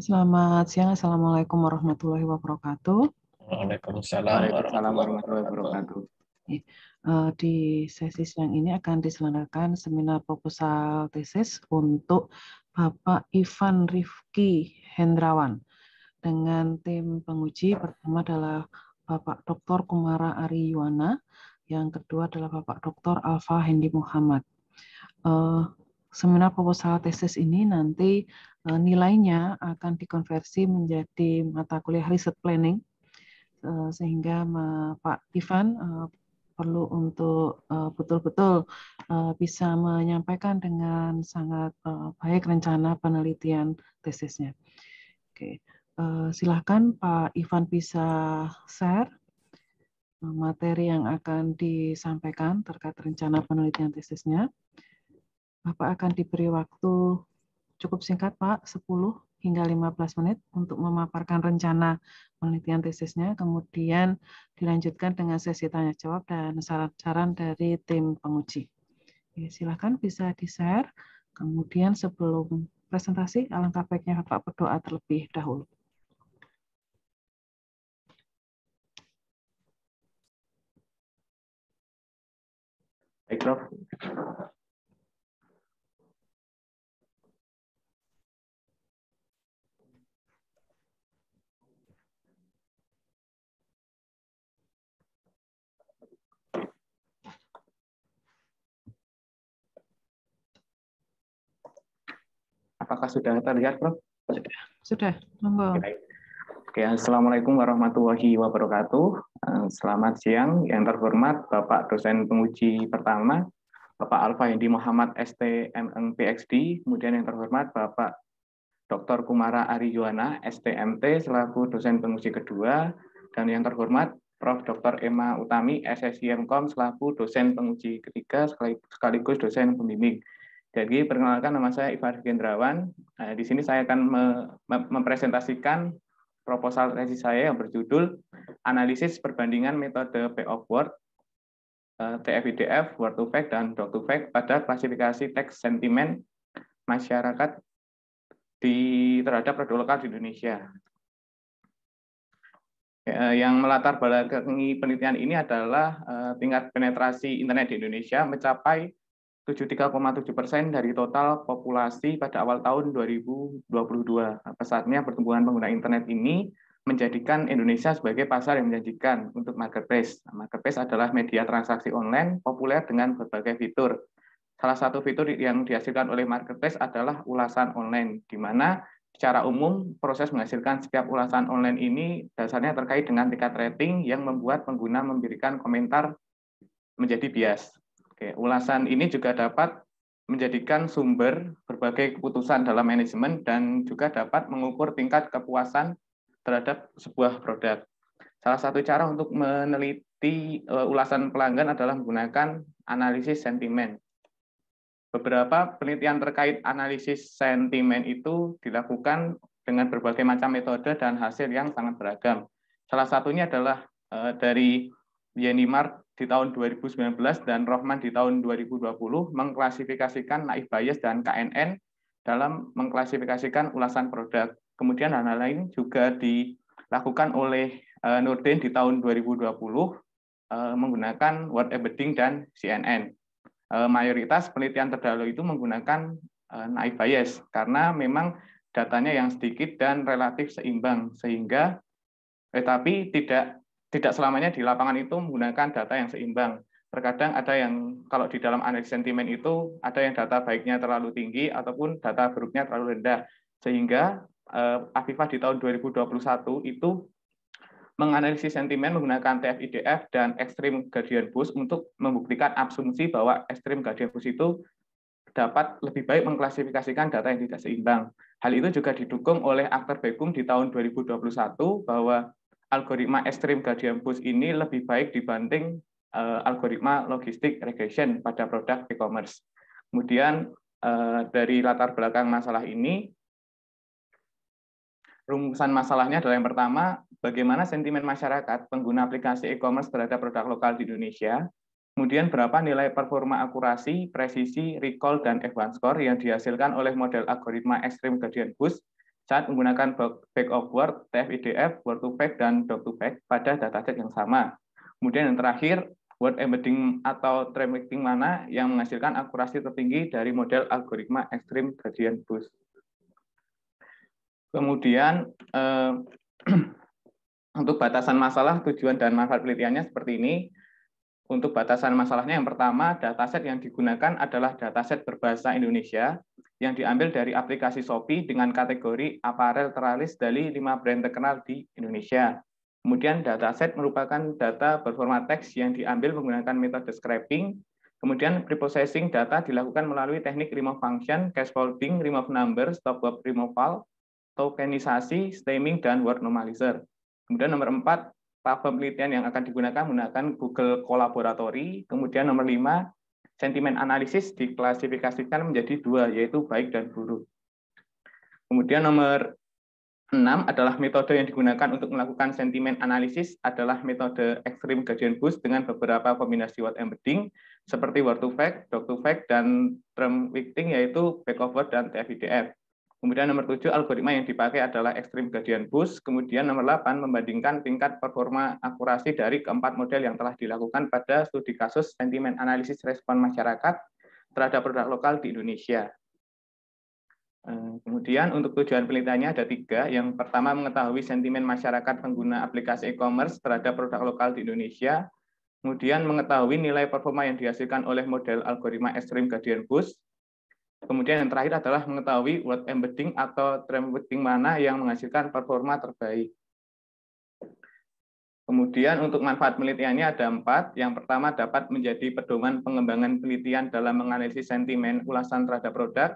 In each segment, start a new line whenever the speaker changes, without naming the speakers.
Selamat siang. Assalamualaikum warahmatullahi wabarakatuh. Waalaikumsalam warahmatullahi wabarakatuh. Eh, di sesi siang ini akan diselenggarakan seminar proposal tesis untuk Bapak Ivan Rifki Hendrawan dengan tim penguji pertama adalah Bapak Dr. Kumara Ari Yuwana, yang kedua adalah Bapak Dr. Alfa Hendi Muhammad. Eh, seminar proposal tesis ini nanti Eh, nilainya akan dikonversi menjadi mata kuliah riset planning eh, sehingga Pak Ivan eh, perlu untuk betul-betul bisa menyampaikan dengan sangat baik rencana penelitian tesisnya. Oke, silahkan Pak Ivan bisa share materi yang akan disampaikan terkait rencana penelitian tesisnya. Bapak akan diberi waktu cukup singkat Pak, 10 hingga 15 menit untuk memaparkan rencana penelitian tesisnya, kemudian dilanjutkan dengan sesi tanya jawab dan saran-saran dari tim penguji. Ya, silakan bisa di-share, kemudian sebelum presentasi, alangkah baiknya Bapak berdoa terlebih dahulu. Baik, Prof. Apakah sudah terlihat, Prof? Sudah, sudah. Oke,
Assalamualaikum warahmatullahi wabarakatuh. Eh, selamat siang yang terhormat Bapak dosen penguji pertama, Bapak Alfa Hendi Muhammad ST MM PXD, kemudian yang terhormat Bapak Dr. Kumara Ari Arijuana, STMT, selaku dosen penguji kedua, dan yang terhormat Prof. Dr. Emma Utami, SSIMKOM, selaku dosen penguji ketiga sekaligus dosen pembimbing. Jadi perkenalkan nama saya Ivar Gendrawan. Nah, di sini saya akan mempresentasikan proposal tesis saya yang berjudul Analisis Perbandingan Metode P of Word, eh, TFIDF, Word to Fact, dan Doc to Fact pada klasifikasi teks sentimen masyarakat di terhadap produk lokal di Indonesia. Ya, eh, yang melatar belakangi penelitian ini adalah tingkat penetrasi internet di Indonesia mencapai 73,7 persen dari total populasi pada awal tahun 2022. Pesatnya pertumbuhan pengguna internet ini menjadikan Indonesia sebagai pasar yang menjanjikan untuk marketplace. Nah, marketplace adalah media transaksi online populer dengan berbagai fitur. Salah satu fitur yang dihasilkan oleh marketplace adalah ulasan online, di mana secara umum proses menghasilkan setiap ulasan online ini dasarnya terkait dengan tingkat rating yang membuat pengguna memberikan komentar menjadi bias. Oke, ulasan ini juga dapat menjadikan sumber berbagai keputusan dalam manajemen dan juga dapat mengukur tingkat kepuasan terhadap sebuah produk. Salah satu cara untuk meneliti e, ulasan pelanggan adalah menggunakan analisis sentimen. Beberapa penelitian terkait analisis sentimen itu dilakukan dengan berbagai macam metode dan hasil yang sangat beragam. Salah satunya adalah e, dari Mark di tahun 2019 dan Rohman di tahun 2020 mengklasifikasikan naif bias dan KNN dalam mengklasifikasikan ulasan produk. Kemudian hal-hal lain juga dilakukan oleh eh, Nurdin di tahun 2020 eh, menggunakan word embedding dan CNN. Eh, mayoritas penelitian terdahulu itu menggunakan naif bias karena memang datanya yang sedikit dan relatif seimbang sehingga tetapi eh, tidak tidak selamanya di lapangan itu menggunakan data yang seimbang. Terkadang ada yang kalau di dalam analisis sentimen itu ada yang data baiknya terlalu tinggi ataupun data buruknya terlalu rendah. Sehingga eh, Afifah di tahun 2021 itu menganalisis sentimen menggunakan TFIDF dan Extreme Guardian Boost untuk membuktikan asumsi bahwa Extreme Guardian Boost itu dapat lebih baik mengklasifikasikan data yang tidak seimbang. Hal itu juga didukung oleh aktor Bekum di tahun 2021 bahwa algoritma ekstrim gradient boost ini lebih baik dibanding uh, algoritma logistik regression pada produk e-commerce. Kemudian uh, dari latar belakang masalah ini, rumusan masalahnya adalah yang pertama, bagaimana sentimen masyarakat pengguna aplikasi e-commerce terhadap produk lokal di Indonesia, kemudian berapa nilai performa akurasi, presisi, recall, dan advance score yang dihasilkan oleh model algoritma ekstrim gradient boost saat menggunakan back of TF-IDF, word to back, dan doc to back pada dataset yang sama. Kemudian yang terakhir, word embedding atau tracking mana yang menghasilkan akurasi tertinggi dari model algoritma extreme gradient boost. Kemudian eh, untuk batasan masalah, tujuan dan manfaat penelitiannya seperti ini. Untuk batasan masalahnya yang pertama, dataset yang digunakan adalah dataset berbahasa Indonesia yang diambil dari aplikasi Shopee dengan kategori aparel teralis dari lima brand terkenal di Indonesia. Kemudian dataset merupakan data berformat teks yang diambil menggunakan metode scraping. Kemudian preprocessing data dilakukan melalui teknik remove function, cache folding, remove number, stop remove removal, tokenisasi, stemming, dan word normalizer. Kemudian nomor empat, platform penelitian yang akan digunakan menggunakan Google Collaboratory. Kemudian nomor lima, sentimen analisis diklasifikasikan menjadi dua, yaitu baik dan buruk. Kemudian nomor enam adalah metode yang digunakan untuk melakukan sentimen analisis adalah metode Extreme Gradient Boost dengan beberapa kombinasi word embedding seperti word to fact, doc to fact, dan term weighting yaitu backover dan TFIDF. Kemudian nomor tujuh algoritma yang dipakai adalah ekstrim gradient boost. Kemudian nomor delapan membandingkan tingkat performa akurasi dari keempat model yang telah dilakukan pada studi kasus sentimen analisis respon masyarakat terhadap produk lokal di Indonesia. Eh, kemudian untuk tujuan penelitiannya ada tiga. Yang pertama mengetahui sentimen masyarakat pengguna aplikasi e-commerce terhadap produk lokal di Indonesia. Kemudian mengetahui nilai performa yang dihasilkan oleh model algoritma ekstrim gradient boost Kemudian yang terakhir adalah mengetahui word embedding atau trend embedding mana yang menghasilkan performa terbaik. Kemudian untuk manfaat penelitiannya ada empat. Yang pertama dapat menjadi pedoman pengembangan penelitian dalam menganalisis sentimen ulasan terhadap produk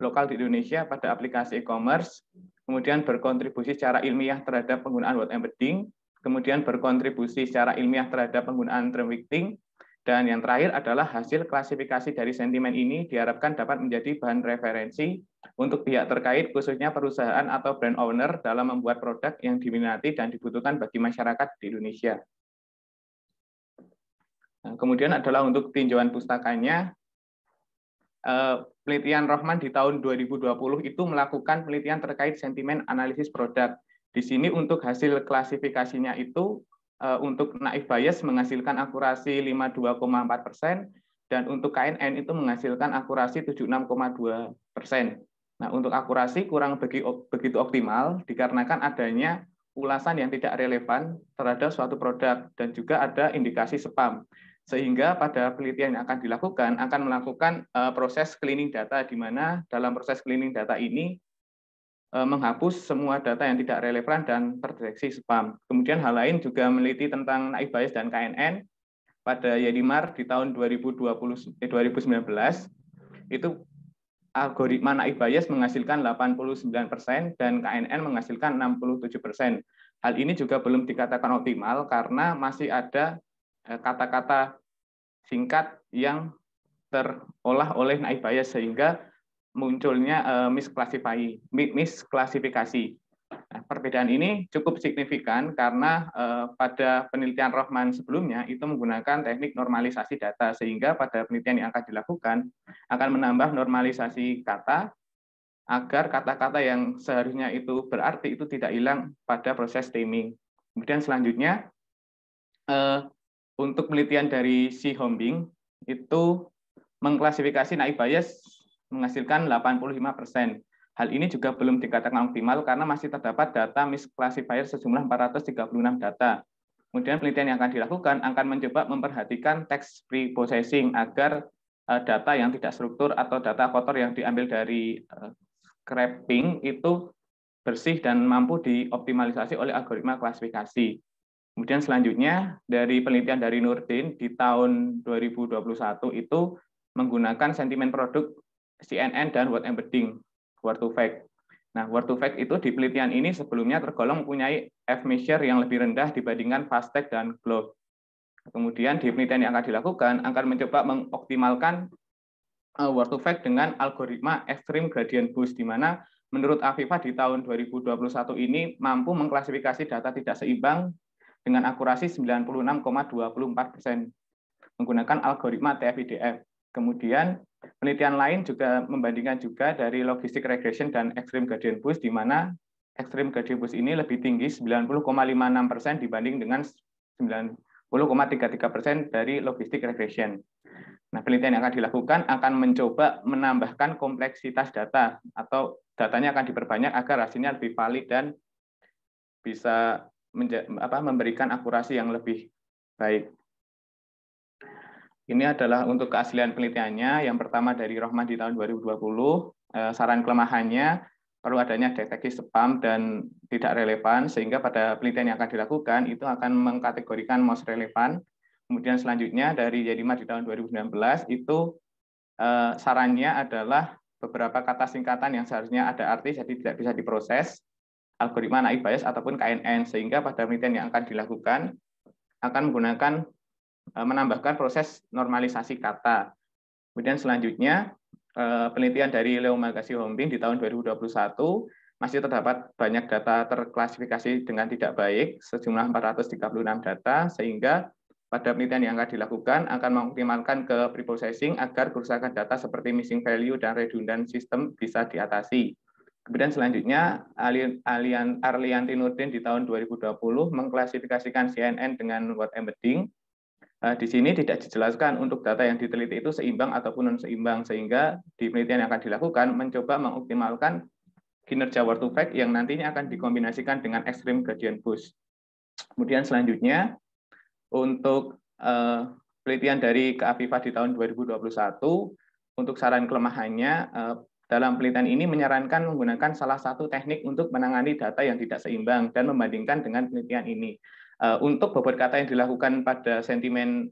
lokal di Indonesia pada aplikasi e-commerce, kemudian berkontribusi secara ilmiah terhadap penggunaan word embedding, kemudian berkontribusi secara ilmiah terhadap penggunaan trend embedding. Dan yang terakhir adalah hasil klasifikasi dari sentimen ini diharapkan dapat menjadi bahan referensi untuk pihak terkait, khususnya perusahaan atau brand owner dalam membuat produk yang diminati dan dibutuhkan bagi masyarakat di Indonesia. Nah, kemudian adalah untuk tinjauan pustakanya, eh, penelitian Rohman di tahun 2020 itu melakukan penelitian terkait sentimen analisis produk. Di sini untuk hasil klasifikasinya itu Eh, untuk naif bias menghasilkan akurasi 52,4 persen, dan untuk KNN itu menghasilkan akurasi 76,2 persen. Nah, untuk akurasi kurang begitu optimal dikarenakan adanya ulasan yang tidak relevan terhadap suatu produk dan juga ada indikasi spam. Sehingga pada penelitian yang akan dilakukan akan melakukan eh, proses cleaning data di mana dalam proses cleaning data ini Eh, menghapus semua data yang tidak relevan dan terdeteksi spam. Kemudian hal lain juga meneliti tentang naif bias dan KNN pada Yadimar di tahun 2020 eh, 2019 itu algoritma naif bias menghasilkan 89% dan KNN menghasilkan 67%. Hal ini juga belum dikatakan optimal karena masih ada eh, kata-kata singkat yang terolah oleh naif bias sehingga munculnya uh, misklasifikasi. Nah, perbedaan ini cukup signifikan karena uh, pada penelitian Rohman sebelumnya itu menggunakan teknik normalisasi data sehingga pada penelitian yang akan dilakukan akan menambah normalisasi kata agar kata-kata yang seharusnya itu berarti itu tidak hilang pada proses stemming. Kemudian selanjutnya uh, untuk penelitian dari si Hombing itu mengklasifikasi naik bias menghasilkan 85%. Hal ini juga belum dikatakan optimal karena masih terdapat data misclassifier sejumlah 436 data. Kemudian penelitian yang akan dilakukan akan mencoba memperhatikan text preprocessing agar eh, data yang tidak struktur atau data kotor yang diambil dari eh, scraping itu bersih dan mampu dioptimalisasi oleh algoritma klasifikasi. Kemudian selanjutnya dari penelitian dari Nurdin di tahun 2021 itu menggunakan sentimen produk CNN dan word embedding, word to fact. Nah, word to fact itu di penelitian ini sebelumnya tergolong mempunyai F measure yang lebih rendah dibandingkan Fastec dan Globe. Kemudian di penelitian yang akan dilakukan akan mencoba mengoptimalkan eh, word to fact dengan algoritma extreme gradient boost di mana menurut Afifa di tahun 2021 ini mampu mengklasifikasi data tidak seimbang dengan akurasi 96,24 persen menggunakan algoritma TFIDF. Kemudian Penelitian lain juga membandingkan juga dari logistik regression dan extreme gradient push, di mana extreme gradient push ini lebih tinggi 90,56 persen dibanding dengan 90,33 persen dari logistik regression. Nah, penelitian yang akan dilakukan akan mencoba menambahkan kompleksitas data atau datanya akan diperbanyak agar hasilnya lebih valid dan bisa apa, memberikan akurasi yang lebih baik. Ini adalah untuk keaslian penelitiannya. Yang pertama dari Rohman di tahun 2020, eh, saran kelemahannya perlu adanya deteksi spam dan tidak relevan, sehingga pada penelitian yang akan dilakukan itu akan mengkategorikan most relevan. Kemudian selanjutnya dari Yadima di tahun 2019 itu eh, sarannya adalah beberapa kata singkatan yang seharusnya ada arti jadi tidak bisa diproses algoritma naik bias ataupun KNN sehingga pada penelitian yang akan dilakukan akan menggunakan E, menambahkan proses normalisasi kata. Kemudian selanjutnya, e, penelitian dari Leo Magasi Hombing di tahun 2021 masih terdapat banyak data terklasifikasi dengan tidak baik, sejumlah 436 data, sehingga pada penelitian yang akan dilakukan akan mengoptimalkan ke preprocessing agar kerusakan data seperti missing value dan redundant system bisa diatasi. Kemudian selanjutnya, Arlianti Nurdin di tahun 2020 mengklasifikasikan CNN dengan word embedding, Eh, di sini tidak dijelaskan untuk data yang diteliti itu seimbang ataupun non seimbang sehingga di penelitian yang akan dilakukan mencoba mengoptimalkan kinerja word to fact yang nantinya akan dikombinasikan dengan ekstrim gradient boost. Kemudian selanjutnya untuk eh, penelitian dari Keafifa di tahun 2021 untuk saran kelemahannya eh, dalam penelitian ini menyarankan menggunakan salah satu teknik untuk menangani data yang tidak seimbang dan membandingkan dengan penelitian ini. Eh, untuk bobot kata yang dilakukan pada sentimen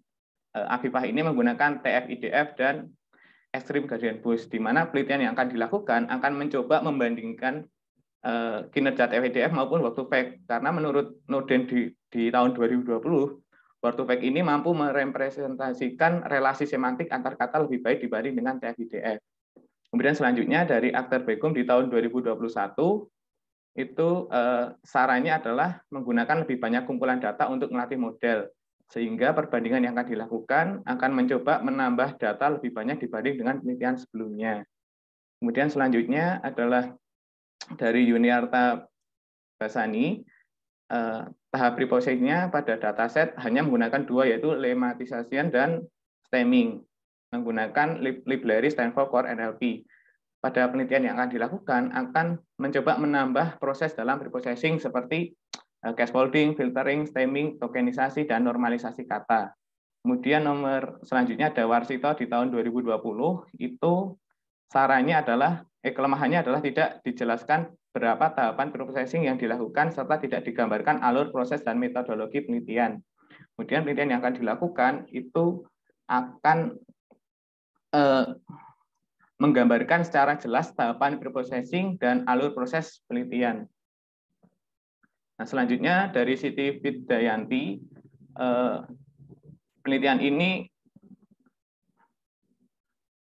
eh, Afifah ini menggunakan TFIDF dan Extreme Gradient Boost, di mana penelitian yang akan dilakukan akan mencoba membandingkan eh, kinerja TFIDF maupun waktu fake. Karena menurut Noden di, di tahun 2020, waktu fake ini mampu merepresentasikan relasi semantik antar kata lebih baik dibanding dengan TFIDF. Kemudian selanjutnya dari Akter Begum di tahun 2021, itu eh, sarannya adalah menggunakan lebih banyak kumpulan data untuk melatih model, sehingga perbandingan yang akan dilakukan akan mencoba menambah data lebih banyak dibanding dengan penelitian sebelumnya. Kemudian selanjutnya adalah dari Yuniarta Basani, eh, tahap reposenya pada dataset hanya menggunakan dua yaitu lematisasi dan stemming, menggunakan library Stanford Core NLP pada penelitian yang akan dilakukan akan mencoba menambah proses dalam preprocessing seperti eh, folding, filtering, stemming, tokenisasi, dan normalisasi kata. Kemudian nomor selanjutnya ada Warsito di tahun 2020, itu sarannya adalah, eh, kelemahannya adalah tidak dijelaskan berapa tahapan preprocessing yang dilakukan serta tidak digambarkan alur proses dan metodologi penelitian. Kemudian penelitian yang akan dilakukan itu akan eh, menggambarkan secara jelas tahapan preprocessing dan alur proses penelitian. Nah, selanjutnya dari Siti Fitdayanti, eh, penelitian ini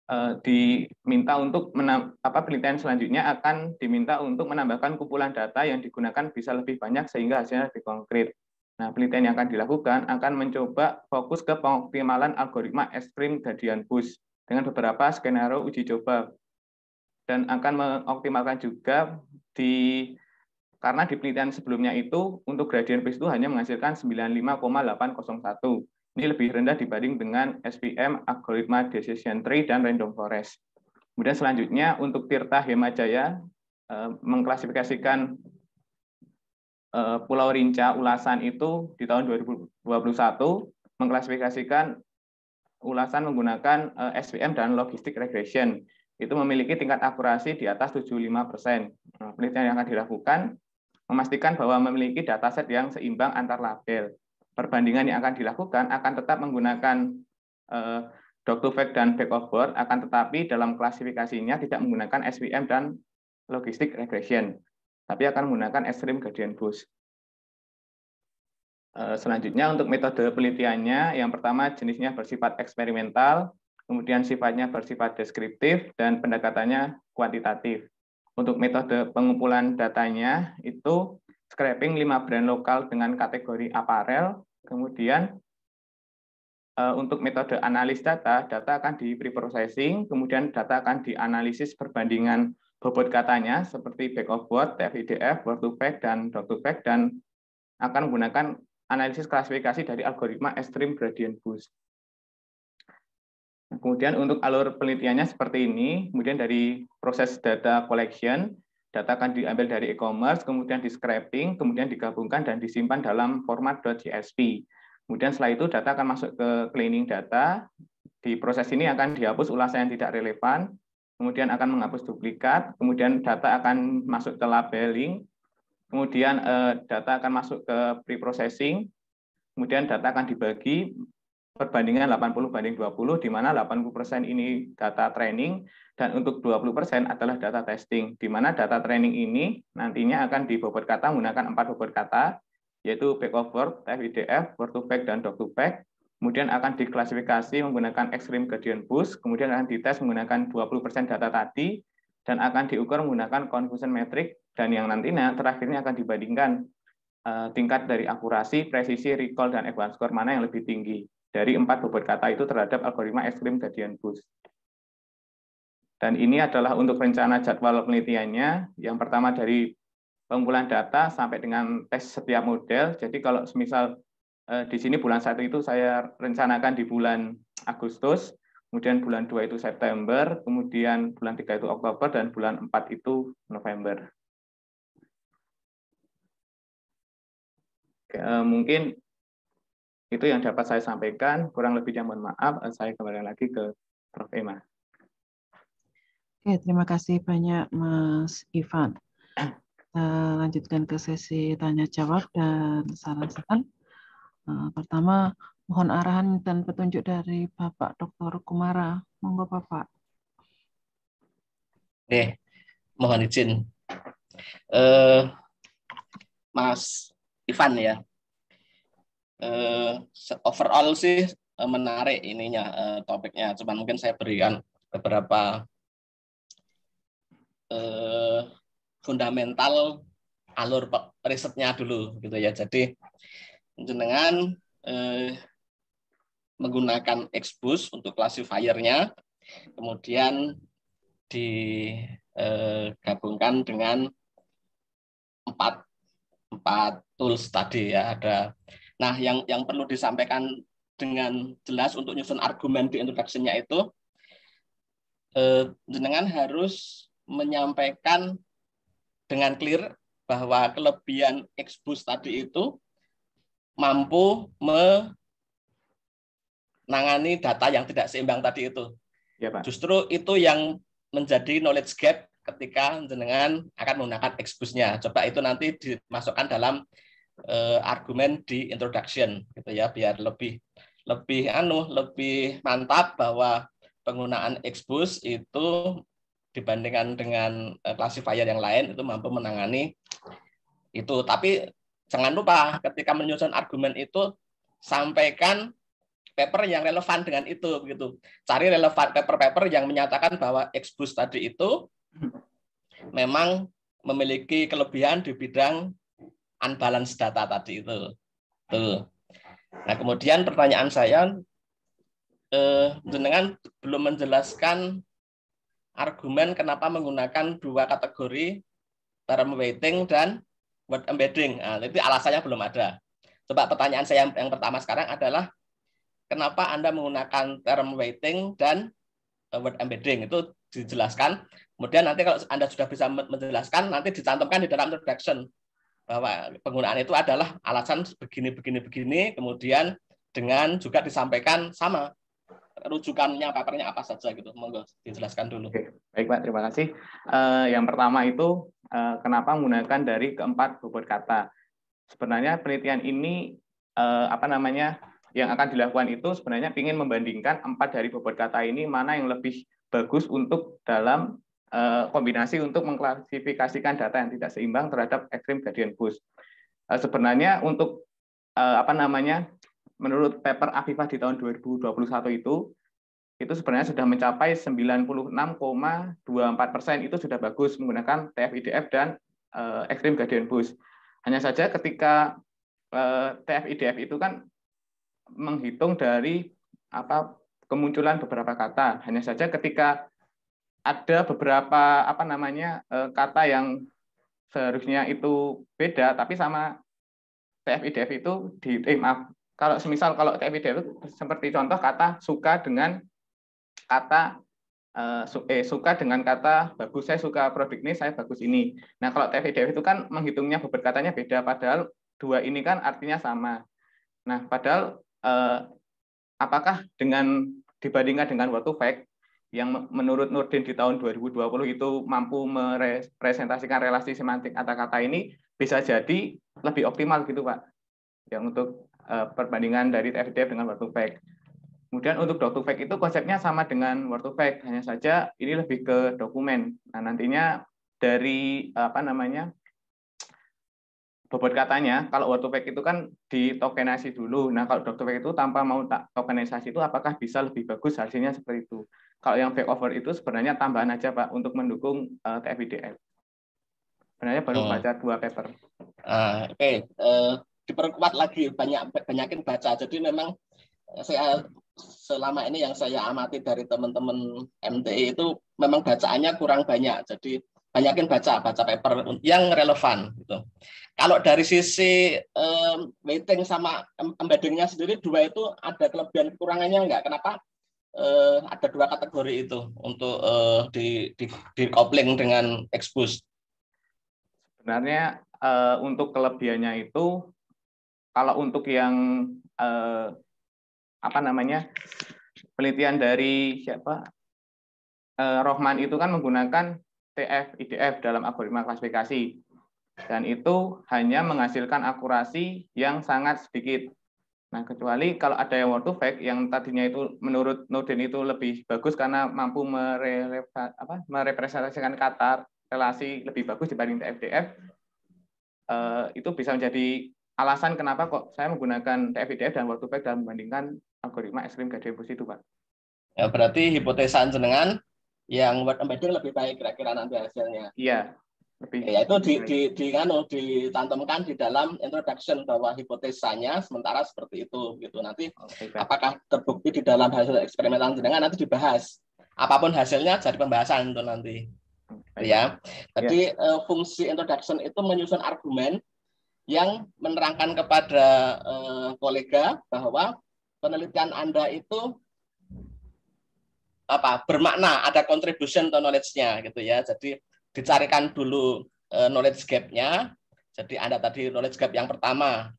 eh, diminta untuk apa penelitian selanjutnya akan diminta untuk menambahkan kumpulan data yang digunakan bisa lebih banyak sehingga hasilnya lebih konkret. Nah, penelitian yang akan dilakukan akan mencoba fokus ke pengoptimalan algoritma ekstrim gradient boost dengan beberapa skenario uji coba dan akan mengoptimalkan juga di karena di penelitian sebelumnya itu untuk gradient base itu hanya menghasilkan 95,801. Ini lebih rendah dibanding dengan SPM, algoritma decision tree, dan random forest. Kemudian selanjutnya untuk Tirta Hemajaya eh, mengklasifikasikan eh, Pulau Rinca ulasan itu di tahun 2021 mengklasifikasikan ulasan menggunakan eh, SPM dan logistik regression. Itu memiliki tingkat akurasi di atas 75%. Nah, penelitian yang akan dilakukan memastikan bahwa memiliki dataset yang seimbang antar label. Perbandingan yang akan dilakukan akan tetap menggunakan eh, Doctofec dan Back of Board, akan tetapi dalam klasifikasinya tidak menggunakan SPM dan logistik Regression, tapi akan menggunakan Extreme Gradient Boost. Eh, selanjutnya untuk metode penelitiannya, yang pertama jenisnya bersifat eksperimental, kemudian sifatnya bersifat deskriptif, dan pendekatannya kuantitatif. Untuk metode pengumpulan datanya itu scraping lima brand lokal dengan kategori aparel, kemudian eh, untuk metode analis data, data akan di preprocessing, kemudian data akan dianalisis perbandingan bobot katanya seperti back of word, TFIDF, word to fact, dan dot to fact, dan akan menggunakan analisis klasifikasi dari algoritma Extreme Gradient Boost. kemudian untuk alur penelitiannya seperti ini, kemudian dari proses data collection, data akan diambil dari e-commerce, kemudian di scraping, kemudian digabungkan dan disimpan dalam format .csv. Kemudian setelah itu data akan masuk ke cleaning data, di proses ini akan dihapus ulasan yang tidak relevan, kemudian akan menghapus duplikat, kemudian data akan masuk ke labeling, kemudian eh, data akan masuk ke pre-processing, kemudian data akan dibagi perbandingan 80 banding 20, di mana 80% ini data training, dan untuk 20% adalah data testing, di mana data training ini nantinya akan dibobot kata menggunakan empat bobot kata, yaitu back of word, tfidf, work to back, dan doc to back. Kemudian akan diklasifikasi menggunakan extreme gradient boost, kemudian akan dites menggunakan 20% data tadi, dan akan diukur menggunakan confusion metric dan yang nantinya terakhirnya akan dibandingkan eh, tingkat dari akurasi, presisi, recall, dan advance score mana yang lebih tinggi dari empat bobot kata itu terhadap algoritma ekstrim gradient boost. Dan ini adalah untuk rencana jadwal penelitiannya, yang pertama dari pengumpulan data sampai dengan tes setiap model. Jadi kalau misal eh, di sini bulan satu itu saya rencanakan di bulan Agustus, kemudian bulan 2 itu September, kemudian bulan 3 itu Oktober, dan bulan 4 itu November. Eh, mungkin itu yang dapat saya sampaikan. Kurang lebih lebihnya mohon maaf. Eh, saya kembali lagi ke Prof. Emma.
Oke, terima kasih banyak Mas Ivan. Kita lanjutkan ke sesi tanya jawab dan saran-saran. Eh, pertama, mohon arahan dan petunjuk dari Bapak Dr. Kumara. Monggo Bapak.
Eh mohon izin. Eh, Mas Ivan ya. Uh, overall sih uh, menarik ininya uh, topiknya. Cuman mungkin saya berikan beberapa uh, fundamental alur risetnya dulu gitu ya. Jadi dengan uh, menggunakan Xbus untuk classifiernya, kemudian digabungkan dengan empat empat tools tadi ya ada. Nah, yang yang perlu disampaikan dengan jelas untuk nyusun argumen di introduction-nya itu eh, harus menyampaikan dengan clear bahwa kelebihan expose tadi itu mampu menangani data yang tidak seimbang tadi itu. Ya, Pak. Justru itu yang menjadi knowledge gap ketika jenengan akan menggunakan excuse-nya. Coba itu nanti dimasukkan dalam uh, argumen di introduction gitu ya biar lebih lebih anu lebih mantap bahwa penggunaan expose itu dibandingkan dengan eh, classifier yang lain itu mampu menangani itu tapi jangan lupa ketika menyusun argumen itu sampaikan paper yang relevan dengan itu begitu cari relevan paper-paper yang menyatakan bahwa expose tadi itu memang memiliki kelebihan di bidang unbalance data tadi itu. Tuh. Nah, kemudian pertanyaan saya eh jenengan belum menjelaskan argumen kenapa menggunakan dua kategori term weighting dan word embedding. Nah, itu alasannya belum ada. Coba pertanyaan saya yang, yang pertama sekarang adalah kenapa Anda menggunakan term weighting dan eh, word embedding itu dijelaskan. Kemudian nanti kalau Anda sudah bisa menjelaskan, nanti dicantumkan di dalam introduction bahwa penggunaan itu adalah alasan begini, begini, begini, kemudian dengan juga disampaikan sama rujukannya papernya apa saja gitu. Monggo dijelaskan dulu. Oke. Baik Pak, terima kasih. Uh, yang pertama itu
uh, kenapa menggunakan dari keempat bobot kata. Sebenarnya penelitian ini uh, apa namanya yang akan dilakukan itu sebenarnya ingin membandingkan empat dari bobot kata ini mana yang lebih bagus untuk dalam Eh, kombinasi untuk mengklasifikasikan data yang tidak seimbang terhadap ekstrim gradient boost. Eh, sebenarnya untuk eh, apa namanya menurut paper Aviva di tahun 2021 itu itu sebenarnya sudah mencapai 96,24 persen itu sudah bagus menggunakan TFIDF dan ekstrim gradient boost. Hanya saja ketika TFIDF itu kan menghitung dari apa kemunculan beberapa kata. Hanya saja ketika ada beberapa apa namanya eh, kata yang seharusnya itu beda tapi sama TFIDF itu di eh, maaf kalau semisal kalau TFIDF itu seperti contoh kata suka dengan kata eh, eh, suka dengan kata bagus saya suka produk ini saya bagus ini nah kalau TFIDF itu kan menghitungnya beberapa katanya beda padahal dua ini kan artinya sama nah padahal eh, apakah dengan dibandingkan dengan waktu to fact yang menurut Nurdin di tahun 2020 itu mampu merepresentasikan relasi semantik kata-kata ini bisa jadi lebih optimal gitu Pak. Yang untuk uh, perbandingan dari TFDF dengan word to fact. Kemudian untuk doc to fact itu konsepnya sama dengan word to fact, hanya saja ini lebih ke dokumen. Nah, nantinya dari apa namanya? bobot katanya kalau word to fact itu kan ditokenasi dulu. Nah, kalau doc to fact itu tanpa mau tak tokenisasi itu apakah bisa lebih bagus hasilnya seperti itu. Kalau yang back backover itu sebenarnya tambahan aja Pak untuk mendukung uh, eh, TFIDL. Sebenarnya baru oh. baca dua paper.
Uh, Oke, okay. uh, eh, diperkuat lagi banyak banyakin baca. Jadi memang eh, saya selama ini yang saya amati dari teman-teman MTI itu memang bacaannya kurang banyak. Jadi banyakin baca baca paper yang relevan gitu. Kalau dari sisi um, waiting sama embeddingnya sendiri dua itu ada kelebihan kekurangannya enggak? Kenapa uh, ada dua kategori itu untuk uh, di, di, di coupling dengan ekspos.
Sebenarnya uh, untuk kelebihannya itu kalau untuk yang uh, apa namanya penelitian dari siapa uh, Rohman itu kan menggunakan TF IDF dalam algoritma klasifikasi dan itu hanya menghasilkan akurasi yang sangat sedikit Nah, kecuali kalau ada yang word to yang tadinya itu menurut Nordin itu lebih bagus karena mampu merepresentasikan Qatar relasi lebih bagus dibanding TFDF, eh, itu bisa menjadi alasan kenapa kok saya menggunakan TFDF dan word fake dalam membandingkan algoritma ekstrim gradient itu, Pak. Ya, berarti
hipotesa jenengan yang word embedding lebih baik kira-kira nanti hasilnya.
Iya. Tapi
ya itu di di di kan ditantumkan di dalam introduction bahwa hipotesanya sementara seperti itu gitu. Nanti okay, apakah terbukti di dalam hasil eksperimental jenengan nanti dibahas. Apapun hasilnya jadi pembahasan itu nanti. Okay. Ya. Jadi yeah. Ya. uh, fungsi introduction itu menyusun argumen yang menerangkan kepada uh, kolega bahwa penelitian Anda itu apa bermakna ada contribution to knowledge-nya gitu ya. Jadi dicarikan dulu eh, knowledge gap-nya. Jadi Anda tadi knowledge gap yang pertama,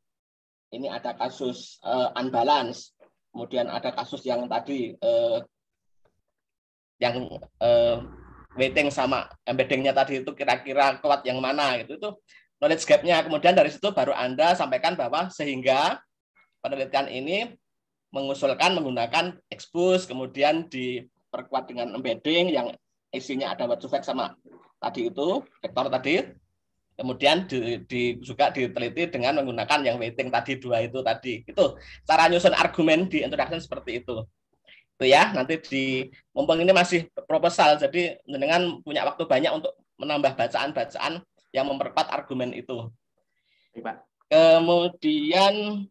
ini ada kasus uh, unbalance, kemudian ada kasus yang tadi uh, yang uh, waiting sama embeddingnya tadi itu kira-kira kuat yang mana gitu itu knowledge gap-nya. Kemudian dari situ baru Anda sampaikan bahwa sehingga penelitian ini mengusulkan menggunakan expose kemudian diperkuat dengan embedding yang isinya ada what to sama tadi itu, vektor tadi, kemudian di, di, juga diteliti dengan menggunakan yang weighting tadi dua itu tadi. Itu cara nyusun argumen di introduction seperti itu. Itu ya, nanti di mumpung ini masih proposal, jadi dengan punya waktu banyak untuk menambah bacaan-bacaan yang memperkuat argumen itu. Pak. Kemudian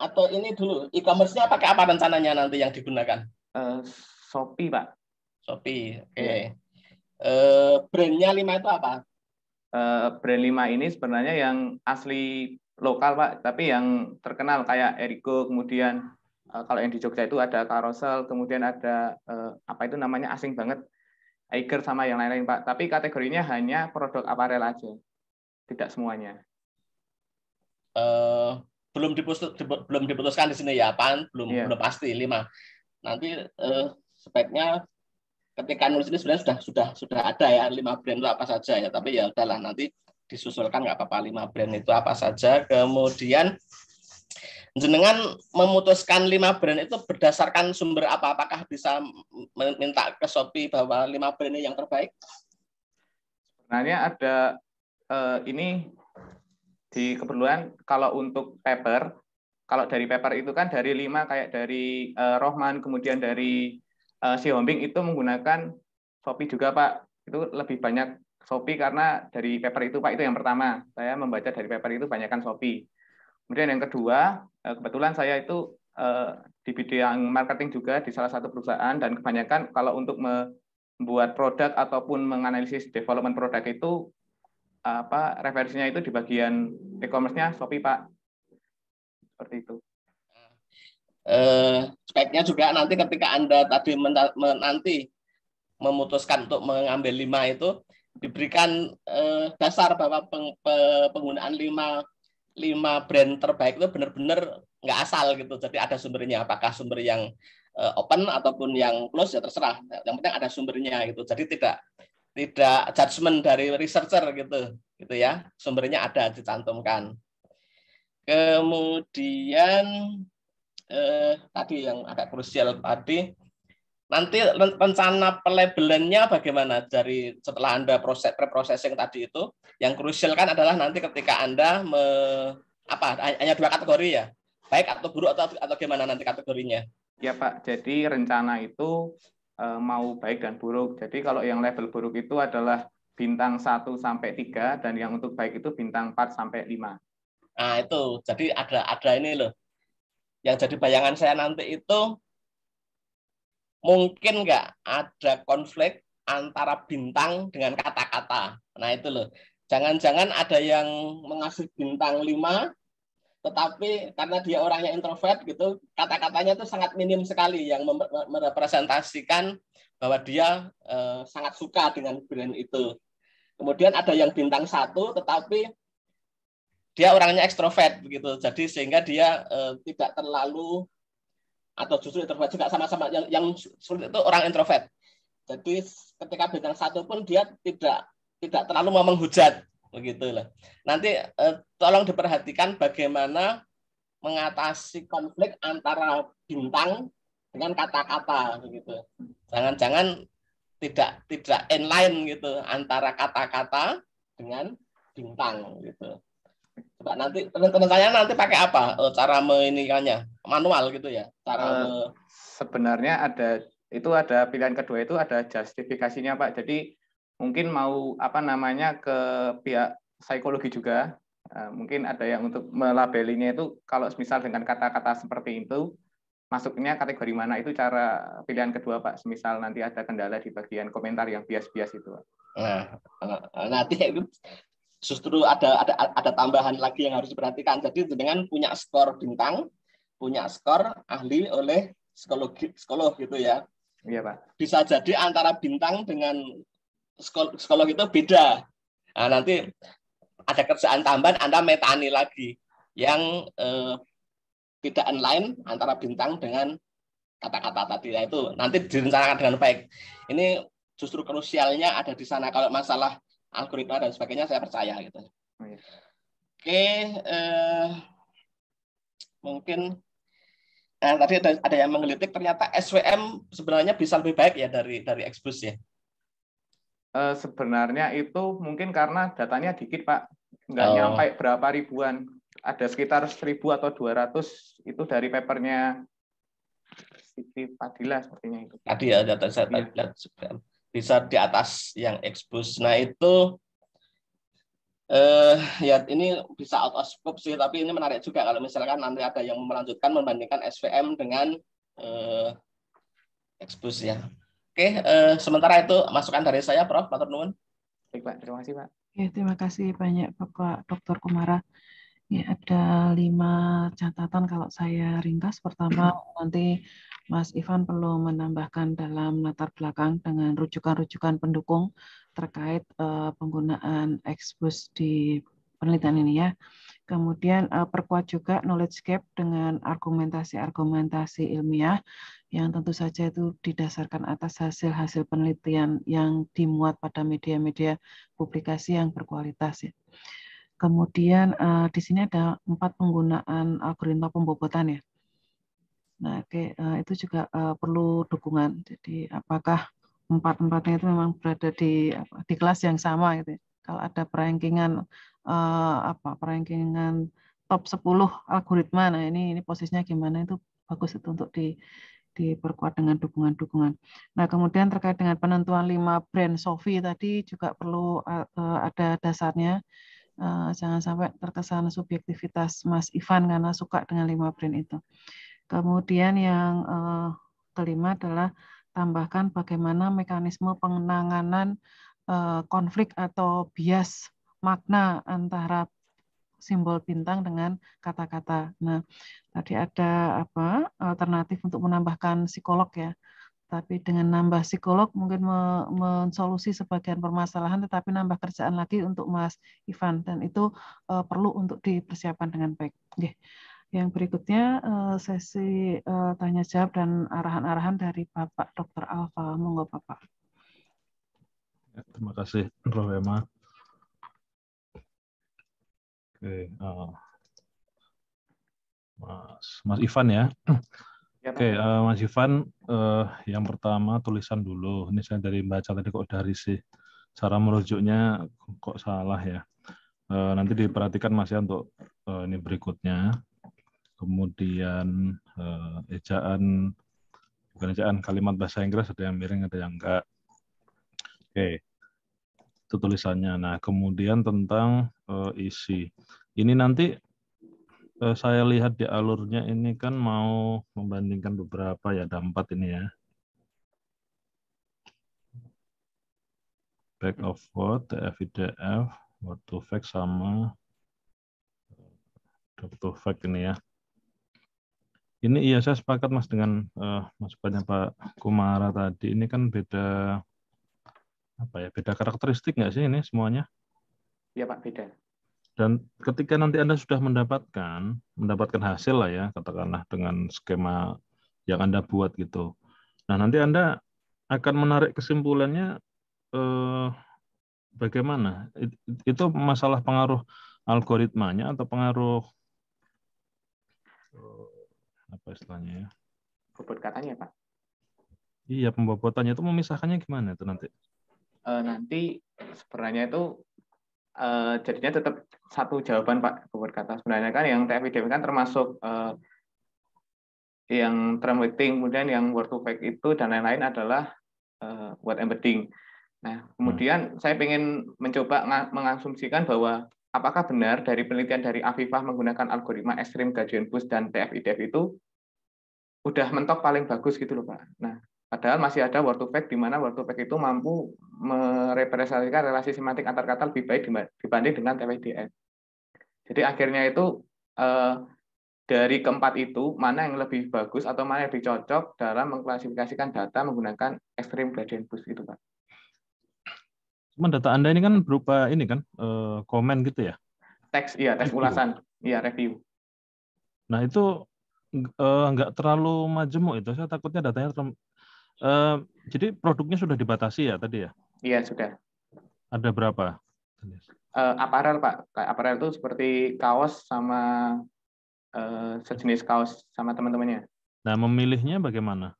atau ini dulu e-commerce-nya pakai apa rencananya nanti yang digunakan? Uh, Shopee, Pak. Shopee. Oke. Okay. Iya. Yeah. Eh, brandnya lima itu apa?
Uh, brand lima ini sebenarnya yang asli lokal pak, tapi yang terkenal kayak Erigo, kemudian uh, kalau yang di Jogja itu ada Karosel, kemudian ada uh, apa itu namanya asing banget, Eiger sama yang lain-lain pak. Tapi kategorinya hanya produk aparel aja, tidak semuanya.
Uh, belum diputus belum diputuskan di sini ya pan belum yeah. belum pasti lima nanti uh, speknya ketika nulis ini sebenarnya sudah sudah sudah ada ya lima brand itu apa saja ya tapi ya udahlah nanti disusulkan nggak apa-apa lima brand itu apa saja kemudian jenengan memutuskan lima brand itu berdasarkan sumber apa apakah bisa minta ke Shopee bahwa lima brand ini yang terbaik sebenarnya ada
eh, ini di keperluan kalau untuk paper kalau dari paper itu kan dari lima kayak dari eh, Rohman kemudian dari Eh, si homing itu menggunakan Shopee juga Pak. Itu lebih banyak Shopee karena dari paper itu Pak itu yang pertama. Saya membaca dari paper itu banyakkan Shopee. Kemudian yang kedua, eh, kebetulan saya itu eh, di bidang marketing juga di salah satu perusahaan dan kebanyakan kalau untuk membuat produk ataupun menganalisis development produk itu apa referensinya itu di bagian e-commerce-nya Shopee Pak. Seperti
itu eh, speknya juga nanti ketika Anda tadi menanti memutuskan untuk mengambil lima itu diberikan eh, dasar bahwa peng, pe, penggunaan lima lima brand terbaik itu benar-benar nggak asal gitu. Jadi ada sumbernya, apakah sumber yang eh, open ataupun yang close ya terserah. Yang penting ada sumbernya gitu. Jadi tidak tidak judgement dari researcher gitu, gitu ya. Sumbernya ada dicantumkan. Kemudian eh, tadi yang agak krusial tadi nanti rencana pelabelannya bagaimana dari setelah anda proses preprocessing tadi itu yang krusial kan adalah nanti ketika anda me, apa hanya dua kategori ya baik atau buruk atau atau gimana nanti kategorinya
ya pak jadi rencana itu eh, mau baik dan buruk jadi kalau yang level buruk itu adalah bintang 1 sampai 3 dan yang untuk baik itu bintang 4 sampai 5 nah itu jadi ada ada ini loh
yang jadi bayangan saya nanti itu mungkin nggak ada konflik antara bintang dengan kata-kata. Nah itu loh. Jangan-jangan ada yang mengasih bintang 5, tetapi karena dia orangnya introvert gitu, kata-katanya itu sangat minim sekali yang merepresentasikan bahwa dia eh, sangat suka dengan brand itu. Kemudian ada yang bintang satu, tetapi dia orangnya ekstrovert begitu jadi sehingga dia e, tidak terlalu atau justru introvert juga sama-sama yang yang sulit itu orang introvert jadi ketika bintang satu pun dia tidak tidak terlalu mau menghujat begitu lah nanti e, tolong diperhatikan bagaimana mengatasi konflik antara bintang dengan kata-kata begitu jangan-jangan tidak tidak inline gitu antara kata-kata dengan bintang gitu Coba nanti teman-teman saya nanti pakai apa eh, cara meninggalnya Manual gitu ya? Cara uh, me...
sebenarnya ada itu ada pilihan kedua itu ada justifikasinya Pak. Jadi mungkin mau apa namanya ke pihak psikologi juga. Uh, mungkin ada yang untuk melabelinya itu kalau misal dengan kata-kata seperti itu masuknya kategori mana itu cara pilihan kedua Pak. Semisal
nanti ada kendala di bagian komentar yang bias-bias itu Pak. Nah, nanti justru ada ada ada tambahan lagi yang harus diperhatikan. Jadi dengan punya skor bintang, punya skor ahli oleh psikolog psikolog gitu ya. Iya pak. Bisa jadi antara bintang dengan psikolog itu beda. Nah, nanti ada kerjaan tambahan Anda metani lagi yang eh, tidak online antara bintang dengan kata-kata tadi itu nanti direncanakan dengan baik. Ini justru krusialnya ada di sana kalau masalah algoritma dan sebagainya saya percaya gitu. Oh, iya. Oke, eh, mungkin nah, tadi ada, ada yang mengelitik, ternyata SWM sebenarnya bisa lebih baik ya dari dari Exbus ya. Eh, sebenarnya itu mungkin karena datanya
dikit pak, nggak oh. nyampe berapa ribuan. Ada sekitar seribu atau dua ratus itu dari papernya Siti Padilla sepertinya itu.
Tadi ya data saya ya. lihat bisa di atas yang expose. Nah itu eh, ya ini bisa out of scope sih, tapi ini menarik juga kalau misalkan nanti ada yang melanjutkan membandingkan SVM dengan eh, expose ya. Oke, eh, sementara itu masukan dari saya, Prof. Matur Nuwun. Baik Pak, terima kasih Pak.
Ya, terima kasih banyak Bapak Dr. Kumara. Ya, ada lima catatan kalau saya ringkas. Pertama, nanti Mas Ivan perlu menambahkan dalam latar belakang dengan rujukan-rujukan pendukung terkait uh, penggunaan ekspos di penelitian ini ya. Kemudian uh, perkuat juga knowledge gap dengan argumentasi-argumentasi ilmiah yang tentu saja itu didasarkan atas hasil-hasil penelitian yang dimuat pada media-media publikasi yang berkualitas ya. Kemudian eh, di sini ada empat penggunaan algoritma pembobotan ya Nah, kayak uh, eh, itu juga eh, perlu dukungan. Jadi apakah empat-empatnya itu memang berada di di kelas yang sama gitu. Ya? Kalau ada perangkingan eh, apa perankingan top 10 algoritma, nah ini ini posisinya gimana itu bagus itu untuk di diperkuat dengan dukungan-dukungan. Nah, kemudian terkait dengan penentuan lima brand Sofi tadi juga perlu ada dasarnya. jangan sampai terkesan subjektivitas Mas Ivan karena suka dengan lima brand itu. Kemudian yang uh, kelima adalah tambahkan bagaimana mekanisme penanganan uh, konflik atau bias makna antara simbol bintang dengan kata-kata. Nah, tadi ada apa alternatif untuk menambahkan psikolog ya. Tapi dengan nambah psikolog mungkin mensolusi sebagian permasalahan, tetapi nambah kerjaan lagi untuk Mas Ivan dan itu uh, perlu untuk dipersiapkan dengan baik. Okay. Yang berikutnya eh, sesi eh, tanya jawab dan arahan-arahan dari Bapak Dr. Alfa. Monggo Bapak.
Ya, terima kasih Prof. Emma. Oke, uh, Mas, Mas Ivan ya. ya Oke, uh, Mas Ivan, uh, yang pertama tulisan dulu. Ini saya dari baca tadi kok dari sih. Cara merujuknya kok salah ya. Uh, nanti diperhatikan Mas ya untuk uh, ini berikutnya kemudian uh, ejaan bukan ejaan kalimat bahasa Inggris ada yang miring ada yang enggak. Oke. Okay. Itu tulisannya. Nah, kemudian tentang uh, isi. Ini nanti uh, saya lihat di alurnya ini kan mau membandingkan beberapa ya, ada empat ini ya. back of word, TFIDF, word to fact sama Dr. to fact ini ya. Ini iya saya sepakat Mas dengan uh, masukannya Pak Kumara tadi. Ini kan beda apa ya? Beda karakteristik nggak sih ini semuanya? Iya Pak, beda. Dan ketika nanti Anda sudah mendapatkan mendapatkan hasil lah ya, katakanlah dengan skema yang Anda buat gitu. Nah, nanti Anda akan menarik kesimpulannya eh, bagaimana? Itu masalah pengaruh algoritmanya atau pengaruh apa istilahnya ya? Bobot katanya Pak. Iya, pembobotannya itu memisahkannya gimana itu nanti?
E, nanti sebenarnya itu e, jadinya tetap satu jawaban Pak bobot kata. Sebenarnya kan yang TFIDP kan termasuk e, yang term weighting, kemudian yang word to fact itu dan lain-lain adalah e, word embedding. Nah, hmm. kemudian hmm. saya ingin mencoba mengasumsikan bahwa apakah benar dari penelitian dari Afifah menggunakan algoritma ekstrim gajian bus dan TFIDF itu udah mentok paling bagus gitu loh Pak. Nah, padahal masih ada word to fact di mana word to fact itu mampu merepresentasikan relasi semantik antar kata lebih baik dibanding dengan TFIDF. Jadi akhirnya itu eh, dari keempat itu mana yang lebih bagus atau mana yang lebih cocok dalam mengklasifikasikan data menggunakan ekstrim gradient boost itu Pak.
Mendata data Anda ini kan berupa ini kan uh, komen gitu ya?
Teks, iya teks ulasan, iya review.
Nah itu uh, nggak terlalu majemuk itu. Saya takutnya datanya terlalu, uh, jadi produknya sudah dibatasi ya tadi ya? Iya sudah. Ada berapa?
Uh, aparel pak, aparel itu seperti kaos sama uh, sejenis kaos sama teman-temannya.
Nah memilihnya bagaimana?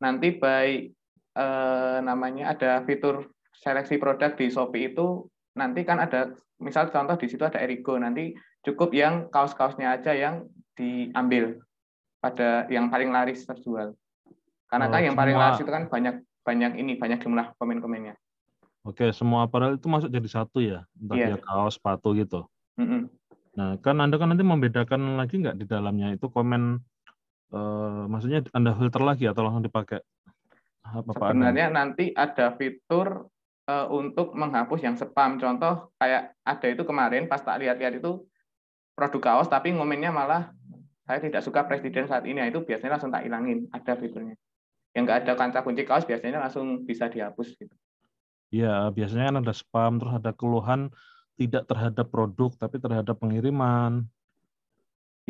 Nanti baik uh, namanya ada fitur seleksi produk di Shopee itu nanti kan ada misal contoh di situ ada Erigo nanti cukup yang kaos-kaosnya aja yang diambil pada yang paling laris terjual. Karena kan oh, kan yang paling laris itu kan banyak banyak ini banyak jumlah komen-komennya.
Oke, semua aparel itu masuk jadi satu ya, entah yeah. ya kaos, sepatu gitu. Mm hmm Nah, kan Anda kan nanti membedakan lagi nggak di dalamnya itu komen eh, maksudnya Anda filter lagi atau langsung dipakai? Apa Sebenarnya
nanti ada fitur Eh, untuk menghapus yang spam. Contoh kayak ada itu kemarin pas tak lihat-lihat itu produk kaos tapi ngomennya malah saya tidak suka presiden saat ini. Nah, itu biasanya langsung tak ilangin. Ada fiturnya. Yang nggak ada kanca kunci kaos biasanya langsung bisa dihapus gitu.
Ya, biasanya kan ada spam, terus ada keluhan tidak terhadap produk tapi terhadap pengiriman.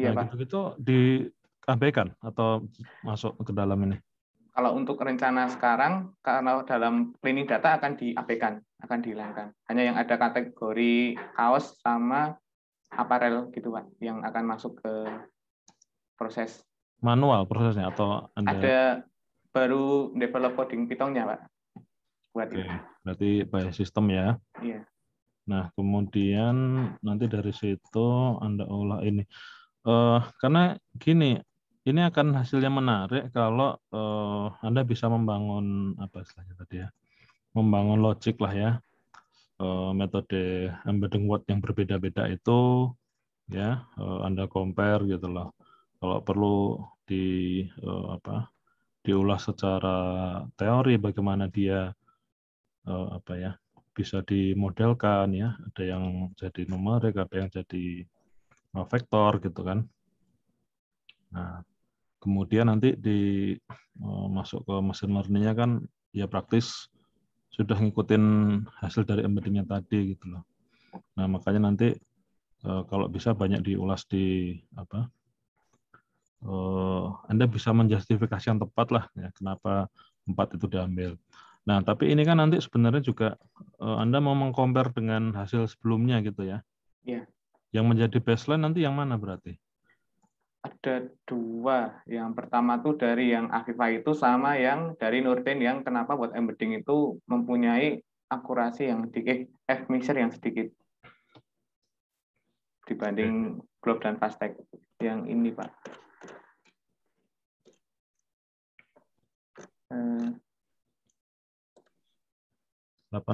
Iya, nah, Pak. Gitu-gitu diabaikan atau masuk ke dalam ini.
Kalau untuk rencana sekarang, kalau dalam cleaning data akan diabaikan, akan dihilangkan. Hanya yang ada kategori kaos sama aparel gitu Pak, yang akan masuk ke proses
manual prosesnya atau anda... ada
baru develop coding pitongnya Pak. Buat Oke, itu.
berarti by sistem ya. Iya. Nah, kemudian nanti dari situ Anda olah ini. Uh, karena gini, ini akan hasilnya menarik kalau uh, Anda bisa membangun apa istilahnya tadi ya, membangun logic lah ya, uh, metode embedding word yang berbeda-beda itu ya uh, Anda compare gitu loh. Kalau perlu di uh, apa diulas secara teori bagaimana dia uh, apa ya bisa dimodelkan ya, ada yang jadi numerik, ada yang jadi vektor gitu kan. Nah, kemudian nanti di eh, masuk ke mesin learningnya kan ya praktis sudah ngikutin hasil dari embeddingnya tadi gitu loh. Nah makanya nanti eh, kalau bisa banyak diulas di apa? Eh, Anda bisa menjustifikasi yang tepat lah ya kenapa empat itu diambil. Nah tapi ini kan nanti sebenarnya juga Anda mau mengkompar dengan hasil sebelumnya gitu ya. Iya. Yang menjadi baseline nanti yang mana berarti?
ada dua. Yang pertama tuh dari yang Afifa itu sama yang dari Nurdin yang kenapa buat embedding itu mempunyai akurasi yang sedikit, eh mixer yang sedikit dibanding globe dan fast yang ini Pak.
Eh,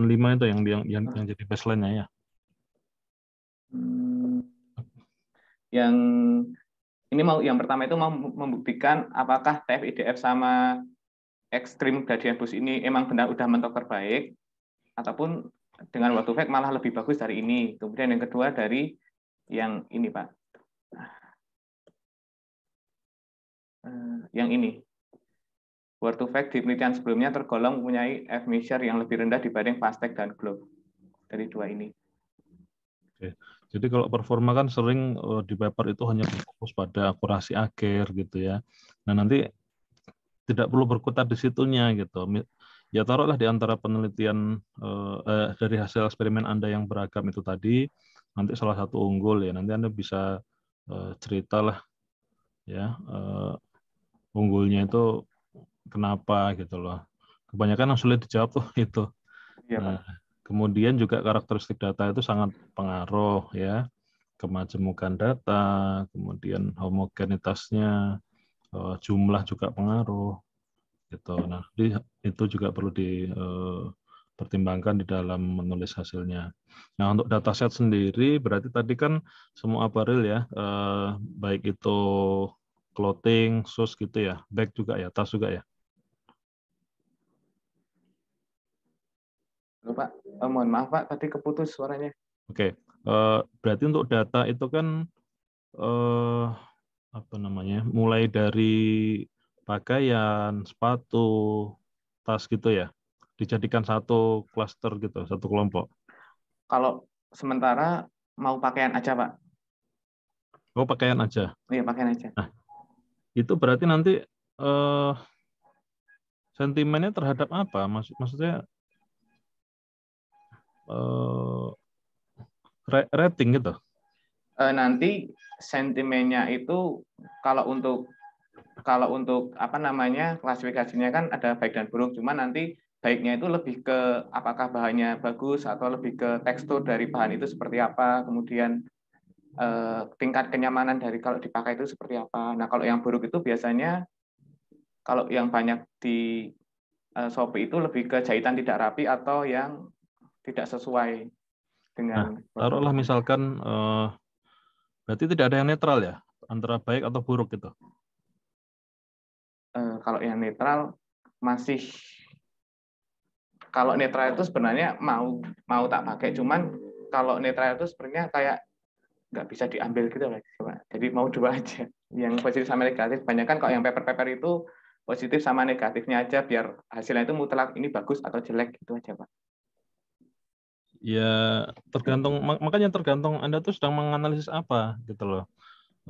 lima itu yang yang yang, yang jadi baseline-nya ya.
Hmm, yang ini mau yang pertama itu mau membuktikan apakah TFIDF sama ekstrim gradient bus ini emang benar udah mentok terbaik ataupun dengan waktu fact malah lebih bagus dari ini. Kemudian yang kedua dari yang ini, Pak. Eh, yang ini. Word to fact di penelitian sebelumnya tergolong mempunyai F measure yang lebih rendah dibanding fast dan Globe. Dari dua ini.
Oke. Jadi kalau performa kan sering eh, di paper itu hanya fokus pada akurasi akhir gitu ya. Nah nanti tidak perlu berkutat di situnya gitu. Ya taruhlah di antara penelitian eh, eh, dari hasil eksperimen Anda yang beragam itu tadi, nanti salah satu unggul ya. Nanti Anda bisa eh, ceritalah ya uh, unggulnya itu kenapa gitu loh. Kebanyakan yang sulit dijawab tuh itu. Iya, nah, Kemudian juga karakteristik data itu sangat pengaruh ya kemajemukan data, kemudian homogenitasnya, eh, jumlah juga pengaruh gitu. Nah, itu juga perlu dipertimbangkan eh, di dalam menulis hasilnya. Nah, untuk data set sendiri berarti tadi kan semua aparel ya, eh, baik itu clothing, shoes gitu ya, bag juga ya, tas juga ya.
Lupa. Oh, mohon maaf Pak, tadi keputus suaranya.
Oke, okay. uh, eh, berarti untuk data itu kan uh, apa namanya? Mulai dari pakaian, sepatu, tas gitu ya, dijadikan satu klaster gitu, satu kelompok.
Kalau sementara mau pakaian aja Pak.
Oh pakaian aja. Iya pakaian aja. Nah, itu berarti nanti uh, sentimennya terhadap apa? Maksud, maksudnya uh, rating gitu?
Uh, nanti sentimennya itu kalau untuk kalau untuk apa namanya klasifikasinya kan ada baik dan buruk. Cuma nanti baiknya itu lebih ke apakah bahannya bagus atau lebih ke tekstur dari bahan itu seperti apa, kemudian uh, tingkat kenyamanan dari kalau dipakai itu seperti apa. Nah kalau yang buruk itu biasanya kalau yang banyak di Sopi itu lebih ke jahitan tidak rapi atau yang tidak sesuai dengan. Nah, taruhlah
misalkan uh, berarti tidak ada yang netral ya antara baik atau buruk gitu.
Uh, kalau yang netral masih kalau netral itu sebenarnya mau mau tak pakai cuman kalau netral itu sebenarnya kayak nggak bisa diambil gitu lah jadi mau dua aja yang positif sama negatif banyak kan kalau yang paper-paper itu positif sama negatifnya aja biar hasilnya itu mutlak ini bagus atau jelek itu aja pak
ya tergantung makanya tergantung Anda tuh sedang menganalisis apa gitu loh.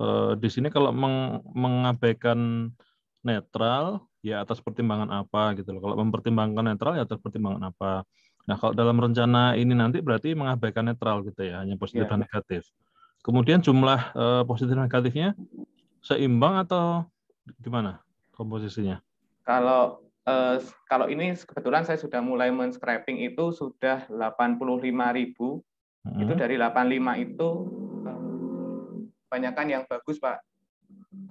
E, di sini kalau meng, mengabaikan netral ya atas pertimbangan apa gitu loh. Kalau mempertimbangkan netral ya atas pertimbangan apa. Nah, kalau dalam rencana ini nanti berarti mengabaikan netral gitu ya, hanya positif yeah. dan ya. negatif. Kemudian jumlah e, positif dan negatifnya seimbang atau gimana komposisinya?
Kalau eh, kalau ini kebetulan saya sudah mulai men-scraping itu sudah 85.000. Hmm. Itu dari 85 itu eh, kebanyakan yang bagus, Pak.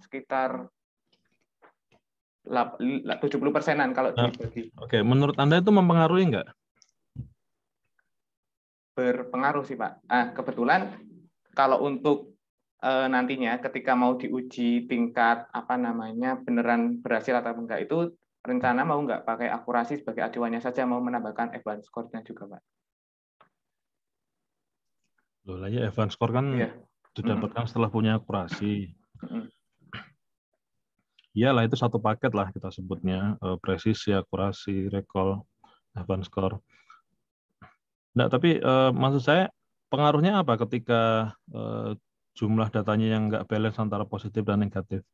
Sekitar 70 persenan kalau nah, dibagi.
Oke, okay. menurut Anda itu mempengaruhi enggak?
Berpengaruh sih, Pak. Ah, kebetulan kalau untuk e, nantinya ketika mau diuji tingkat apa namanya beneran berhasil atau enggak itu rencana mau nggak pakai akurasi sebagai acuannya saja, mau menambahkan advance score-nya juga, Pak?
Loh, lagi advance ya, skor score kan yeah. didapatkan mm -hmm. setelah punya akurasi. Iya -hmm. itu satu paket lah kita sebutnya eh, presisi, akurasi, recall, advance skor. score. Nah, tapi eh, maksud saya pengaruhnya apa ketika eh, jumlah datanya yang nggak balance antara positif dan negatif?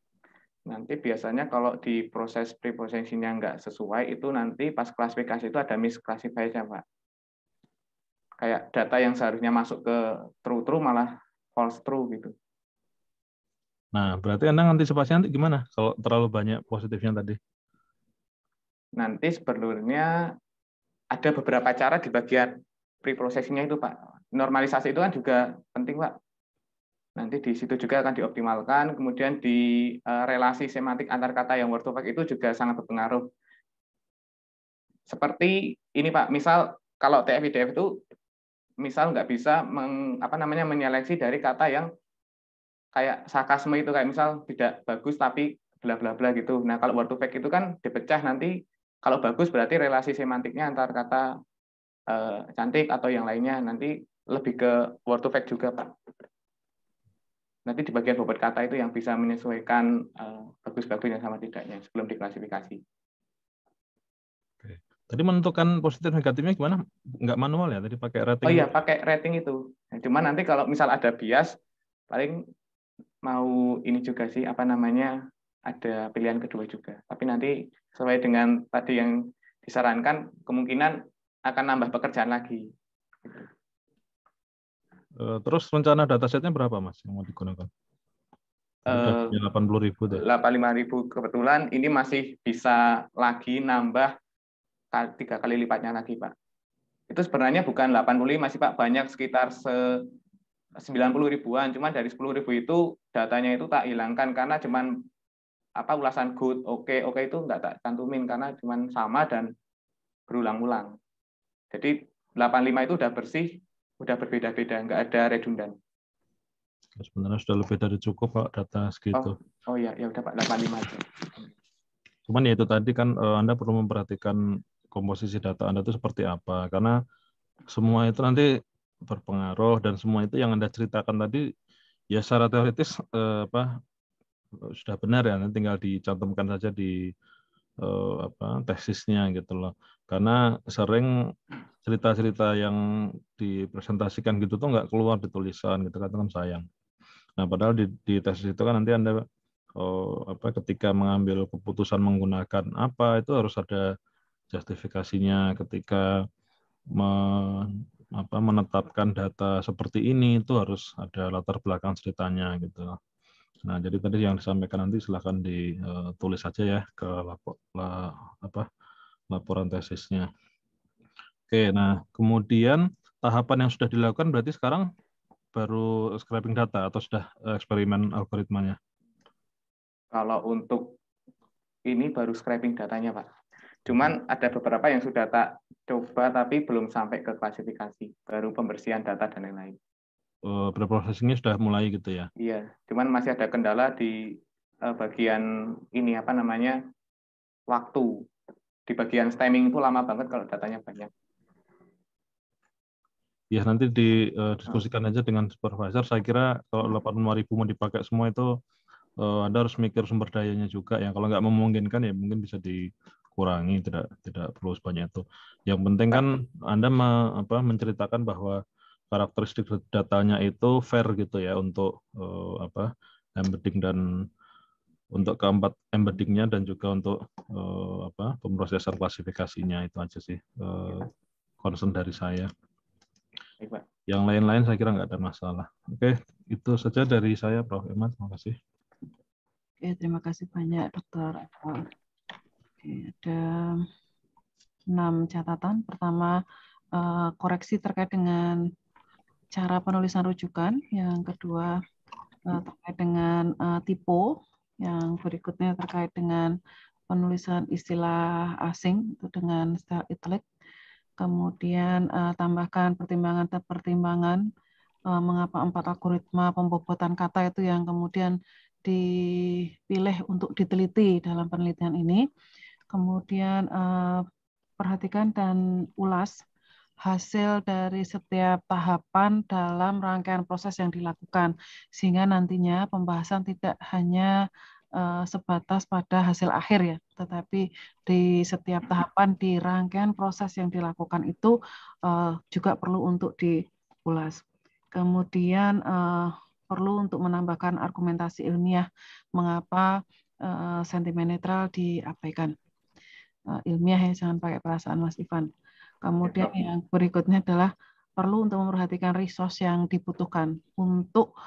nanti biasanya kalau di proses preprocessingnya nggak sesuai itu nanti pas klasifikasi itu ada misklasifikasi Pak. Kayak data yang seharusnya masuk ke true true malah false true gitu.
Nah, berarti Anda antisipasi nanti gimana kalau terlalu banyak positifnya tadi?
Nanti sebenarnya ada beberapa cara di bagian preprocessingnya itu Pak. Normalisasi itu kan juga penting Pak. Nanti di situ juga akan dioptimalkan. Kemudian di eh, relasi semantik antar kata yang word to fact itu juga sangat berpengaruh. Seperti ini Pak, misal kalau TFIDF itu misal nggak bisa meng, apa namanya menyeleksi dari kata yang kayak sarkasme itu kayak misal tidak bagus tapi bla bla bla gitu. Nah, kalau word to fact itu kan dipecah nanti kalau bagus berarti relasi semantiknya antar kata eh, cantik atau yang lainnya nanti lebih ke word to fact juga, Pak nanti di bagian bobot kata itu yang bisa menyesuaikan uh,
bagus-bagusnya sama tidaknya sebelum diklasifikasi. Tadi menentukan positif negatifnya gimana? Enggak manual ya? Tadi pakai rating? Oh iya,
pakai rating itu. Nah, cuman iya. nanti kalau misal ada bias, paling mau ini juga sih, apa namanya, ada pilihan kedua juga. Tapi nanti sesuai dengan tadi yang disarankan, kemungkinan akan nambah pekerjaan lagi. Gitu.
Eh, terus rencana datasetnya berapa mas yang mau digunakan? Eh, uh, 80 ribu. delapan
85 ribu kebetulan ini masih bisa lagi nambah tiga kali lipatnya lagi pak. Itu sebenarnya bukan 85 masih pak banyak sekitar se 90 ribuan, cuman dari 10 ribu itu datanya itu tak hilangkan karena cuman apa ulasan good, oke, okay, oke okay itu enggak tak cantumin karena cuman sama dan berulang-ulang. Jadi 85 itu udah bersih udah berbeda-beda, nggak ada redundan.
Ya, sebenarnya sudah lebih dari cukup Pak data segitu.
Oh, oh ya, ya udah Pak 85 aja.
Cuman ya itu tadi kan eh, Anda perlu memperhatikan komposisi data Anda itu seperti apa karena semua itu nanti berpengaruh dan semua itu yang Anda ceritakan tadi ya secara teoritis eh, apa sudah benar ya, tinggal dicantumkan saja di uh, apa tesisnya gitu loh karena sering cerita-cerita yang dipresentasikan gitu tuh nggak keluar di tulisan gitu kan katakan sayang nah padahal di, di tesis itu kan nanti anda oh, apa ketika mengambil keputusan menggunakan apa itu harus ada justifikasinya ketika me, apa, menetapkan data seperti ini itu harus ada latar belakang ceritanya gitu Nah, jadi tadi yang disampaikan nanti silahkan ditulis eh, saja ya ke lapor, la, apa, laporan tesisnya. Oke, nah kemudian tahapan yang sudah dilakukan berarti sekarang baru scraping data atau sudah eksperimen algoritmanya?
Kalau untuk ini baru scraping datanya, Pak. Cuman hmm. ada beberapa yang sudah tak coba tapi belum sampai ke klasifikasi, baru pembersihan data dan lain-lain
uh, sudah mulai gitu ya?
Iya, cuman masih ada kendala di eh, bagian ini apa namanya waktu di bagian stemming itu lama banget kalau datanya banyak.
Ya nanti didiskusikan eh, aja dengan supervisor. Saya kira kalau ribu mau dipakai semua itu Anda harus mikir sumber dayanya juga Yang Kalau nggak memungkinkan ya mungkin bisa dikurangi, tidak tidak perlu sebanyak itu. Yang penting kan Anda apa, menceritakan bahwa karakteristik datanya itu fair gitu ya untuk uh, apa embedding dan untuk keempat embeddingnya dan juga untuk uh, apa pemrosesan klasifikasinya itu aja sih uh, concern dari saya. Yang lain-lain saya kira nggak ada masalah. Oke, itu saja dari saya, Prof. Emad. Terima kasih.
Oke, terima kasih banyak, Dokter. Oke, ada enam catatan. Pertama, koreksi terkait dengan cara penulisan rujukan, yang kedua eh, terkait dengan eh, tipe, yang berikutnya terkait dengan penulisan istilah asing itu dengan style italic, kemudian eh, tambahkan pertimbangan-pertimbangan mengapa empat algoritma pembobotan kata itu yang kemudian dipilih untuk diteliti dalam penelitian ini. Kemudian perhatikan dan ulas hasil dari setiap tahapan dalam rangkaian proses yang dilakukan sehingga nantinya pembahasan tidak hanya eh, sebatas pada hasil akhir ya tetapi di setiap tahapan di rangkaian proses yang dilakukan itu eh, juga perlu untuk diulas kemudian eh, perlu untuk menambahkan argumentasi ilmiah mengapa sentimen netral diabaikan ilmiah ya jangan pakai perasaan Mas Ivan Kemudian yang berikutnya adalah perlu untuk memperhatikan resource yang dibutuhkan untuk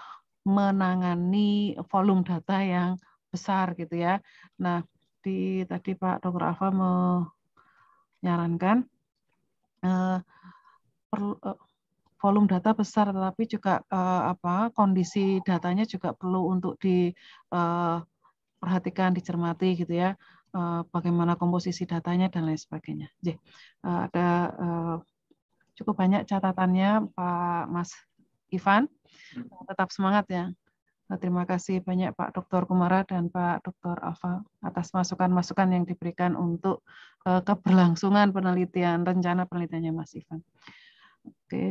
menangani volume data yang besar gitu ya. Nah, di tadi Pak Dr. Afa menyarankan eh, perlu eh, volume data besar tetapi juga eh, apa kondisi datanya juga perlu untuk diperhatikan, dicermati gitu ya. Eh, bagaimana komposisi datanya dan lain sebagainya. Jadi, eh, ada eh, cukup banyak catatannya Pak Mas Ivan. Hmm. Tetap semangat ya. Terima kasih banyak Pak Dr. Kumara dan Pak Dr. Alfa atas masukan-masukan yang diberikan untuk keberlangsungan penelitian, rencana penelitiannya Mas Ivan. Oke,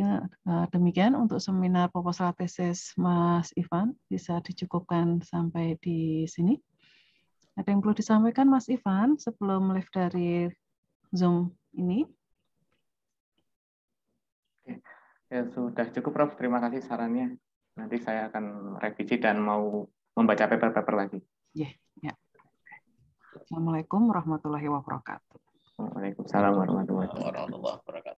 demikian untuk seminar proposal tesis Mas Ivan bisa dicukupkan sampai di sini. Ada yang perlu disampaikan Mas Ivan sebelum live dari Zoom ini?
Oke. Ya sudah cukup Prof, terima kasih sarannya. Nanti saya akan revisi dan mau membaca paper-paper lagi. yeah, ya.
Assalamualaikum warahmatullahi wabarakatuh. Waalaikumsalam warahmatullahi wabarakatuh.